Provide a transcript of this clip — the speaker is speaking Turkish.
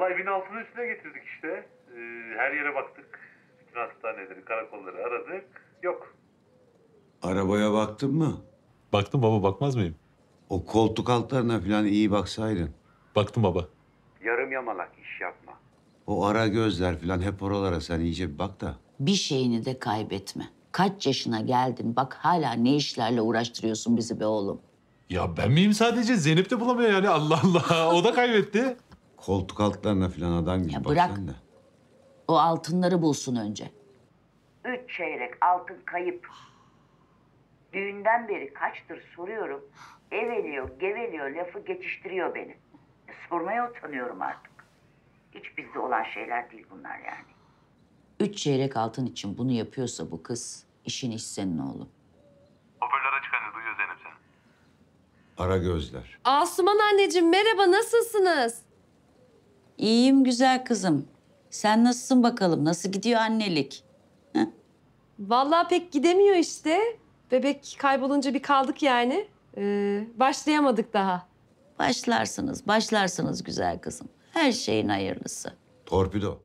Vallahi evin altını üstüne getirdik işte. Ee, her yere baktık. Bütün hastaneleri, karakolları aradık. Yok. Arabaya baktın mı? Baktım baba bakmaz mıyım? O koltuk altlarına falan iyi baksaydın. Baktım baba. Yarım yamalak iş yapma. O ara gözler falan hep oralara sen iyice bir bak da. Bir şeyini de kaybetme. Kaç yaşına geldin bak hala ne işlerle uğraştırıyorsun bizi be oğlum. Ya ben miyim sadece? Zeynep de bulamıyor yani Allah Allah. O da kaybetti. Koltuk altlarına falan adam gibi Ya bırak. da. O altınları bulsun önce. Üç çeyrek altın kayıp. Düğünden beri kaçtır soruyorum. Eveliyor, geveliyor, lafı geçiştiriyor beni. E, sormaya utanıyorum artık. Hiç bizde olan şeyler değil bunlar yani. Üç çeyrek altın için bunu yapıyorsa bu kız, işin iş senin oğlum. Hoparlöre çıkanı duyuyor Zeynep sen. Ara gözler. Asuman anneciğim merhaba nasılsınız? İyiyim güzel kızım. Sen nasılsın bakalım? Nasıl gidiyor annelik? Heh. Vallahi pek gidemiyor işte. Bebek kaybolunca bir kaldık yani. Ee, başlayamadık daha. Başlarsınız, başlarsınız güzel kızım. Her şeyin hayırlısı. Torpido.